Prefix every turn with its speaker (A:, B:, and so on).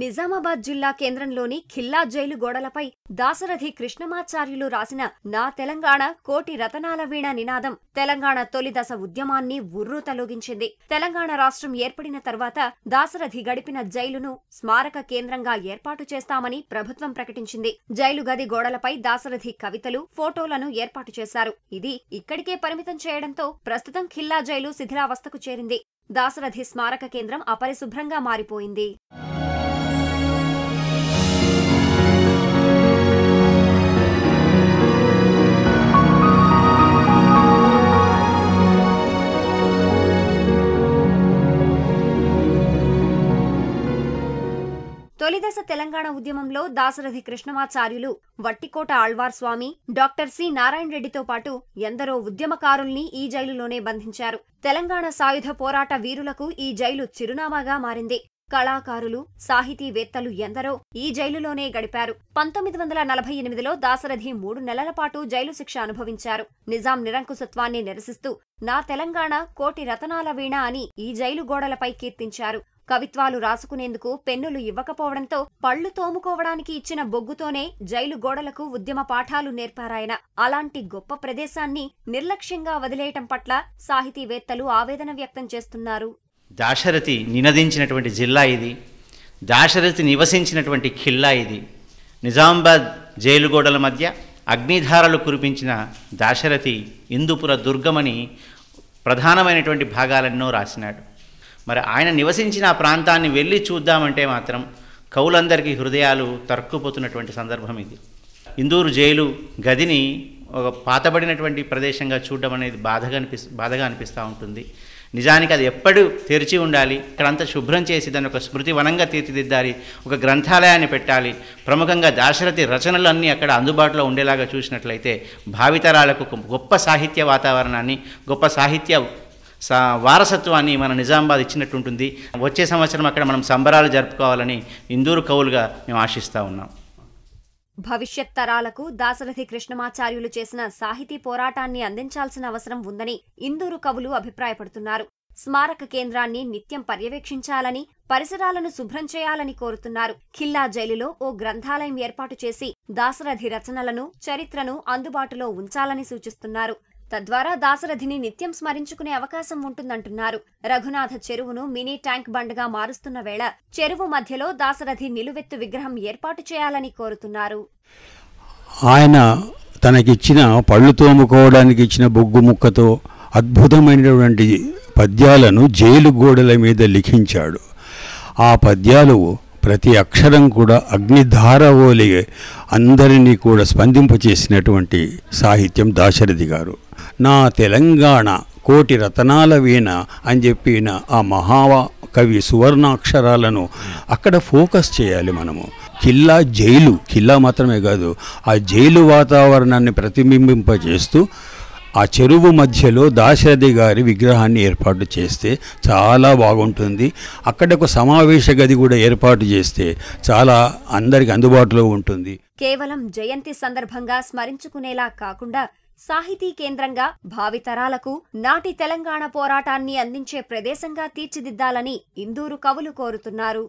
A: నిజామాబాద్ జిల్లా కేంద్రంలోని ఖిల్లా జైలు గోడలపై దాసరథి కృష్ణమాచార్యులు రాసిన నా తెలంగాణ కోటి రతనాల వీణ నినాదం తెలంగాణ తొలిదశ ఉద్యమాన్ని ఉర్రూ తొలగించింది తెలంగాణ రాష్ట్రం ఏర్పడిన తర్వాత దాసరథి గడిపిన జైలును స్మారక కేంద్రంగా ఏర్పాటు చేస్తామని ప్రభుత్వం ప్రకటించింది జైలు గది గోడలపై దాసరథి కవితలు ఫోటోలను ఏర్పాటు చేశారు ఇది ఇక్కడికే పరిమితం చేయడంతో ప్రస్తుతం ఖిల్లా జైలు శిథిలావస్థకు చేరింది దాసరథి స్మారక కేంద్రం అపరిశుభ్రంగా మారిపోయింది తొలిదశ తెలంగాణ ఉద్యమంలో దాసరథి కృష్ణమాచార్యులు వట్టికోట ఆళ్వార్ స్వామి డాక్టర్ సి నారాయణ రెడ్డితో పాటు ఎందరో ఉద్యమకారుల్ని ఈ జైలులోనే బంధించారు తెలంగాణ సాయుధ పోరాట వీరులకు ఈ జైలు చిరునామాగా మారింది కళాకారులు సాహితీవేత్తలు ఎందరో ఈ జైలులోనే గడిపారు పంతొమ్మిది వందల నలభై ఎనిమిదిలో దాసరథి మూడు నెలల పాటు జైలు శిక్ష అనుభవించారు నిజాం నిరంకుశత్వాన్ని నిరసిస్తూ నా తెలంగాణ కోటి రతనాల వీణ అని ఈ జైలు గోడలపై కీర్తించారు కవిత్వాలు రాసుకునేందుకు పెన్నులు ఇవ్వకపోవడంతో పళ్లు తోముకోవడానికి ఇచ్చిన బొగ్గుతోనే జైలు గోడలకు ఉద్యమ పాఠాలు నేర్పారాయన అలాంటి గొప్ప ప్రదేశాన్ని నిర్లక్ష్యంగా వదిలేయటం పట్ల సాహితీవేత్తలు ఆవేదన వ్యక్తం చేస్తున్నారు
B: దాశరథి నినదించినటువంటి జిల్లా ఇది దాశరథి నివసించినటువంటి ఖిల్లా ఇది నిజామాబాద్ జైలు గోడల మధ్య అగ్నిధారలు కురిపించిన దాశరథి ఇందుపుర దుర్గమని ప్రధానమైనటువంటి భాగాలన్నో రాసినాడు మరి ఆయన నివసించిన ఆ ప్రాంతాన్ని వెళ్ళి చూద్దామంటే మాత్రం కవులందరికీ హృదయాలు తరుక్కుపోతున్నటువంటి సందర్భం ఇది ఇందూరు జైలు గదిని ఒక పాతబడినటువంటి ప్రదేశంగా చూడడం అనేది బాధగా అనిపి బాధగా అనిపిస్తూ ఉంటుంది నిజానికి అది ఎప్పుడు తెరిచి ఉండాలి ఇక్కడంతా శుభ్రం చేసి దాన్ని ఒక స్మృతి వనంగా తీర్చిదిద్దాలి ఒక గ్రంథాలయాన్ని పెట్టాలి ప్రముఖంగా దాశరథి రచనలన్నీ అక్కడ అందుబాటులో ఉండేలాగా చూసినట్లయితే భావితరాలకు గొప్ప సాహిత్య వాతావరణాన్ని గొప్ప సాహిత్య సా వారసత్వాన్ని మన నిజామాబాద్ ఇచ్చినట్టు ఉంటుంది వచ్చే సంవత్సరం అక్కడ మనం సంబరాలు జరుపుకోవాలని ఇందూరు కవులుగా మేము ఆశిస్తూ ఉన్నాం
A: భవిష్యత్ తరాలకు దాసరథి కృష్ణమాచార్యులు చేసిన సాహితీ పోరాటాన్ని అందించాల్సిన అవసరం ఉందని ఇందూరు కవులు అభిప్రాయపడుతున్నారు స్మారక కేంద్రాన్ని నిత్యం పర్యవేక్షించాలని పరిసరాలను శుభ్రం చేయాలని కోరుతున్నారు ఖిల్లా జైలులో ఓ గ్రంథాలయం ఏర్పాటు చేసి దాసరథి రచనలను చరిత్రను అందుబాటులో ఉంచాలని సూచిస్తున్నారు తద్వారా దాశరథిని నిత్యం స్మరించుకునే అవకాశం ఉంటుందంటున్నారు రఘునాథ చెరువును మినీ ట్యాంక్ బండ్గా మారుస్తున్న వేళ చెరువు మధ్యలో దాశరథి నిలువెత్తు విగ్రహం ఏర్పాటు చేయాలని కోరుతున్నారు
C: ఆయన తనకిచ్చిన పళ్ళు తోముకోవడానికి ఇచ్చిన బొగ్గు ముక్కతో అద్భుతమైనటువంటి పద్యాలను జైలు గోడల మీద లిఖించాడు ఆ పద్యాలు ప్రతి అక్షరం కూడా అగ్నిధార ఓలి అందరినీ కూడా స్పందింపచేసినటువంటి సాహిత్యం దాశరథి గారు నా తెలంగాణ కోటి రతనాల వీణ అని చెప్పిన ఆ మహావా కవి సువర్ణాక్షరాలను అక్కడ ఫోకస్ చేయాలి మనము కిల్లా జైలు కిల్లా మాత్రమే కాదు ఆ జైలు వాతావరణాన్ని ప్రతిబింబింపజేస్తూ ఆ చెరువు మధ్యలో దాశరథి గారి విగ్రహాన్ని ఏర్పాటు చేస్తే చాలా బాగుంటుంది అక్కడ ఒక సమావేశ గది కూడా ఏర్పాటు చేస్తే చాలా అందరికి అందుబాటులో ఉంటుంది
A: కేవలం జయంతి సందర్భంగా స్మరించుకునేలా కాకుండా సాహితీ కేంద్రంగా భావితరాలకు నాటి తెలంగాణ పోరాటాన్ని అందించే ప్రదేశంగా తీర్చిదిద్దాలని ఇందూరు కవులు కోరుతున్నారు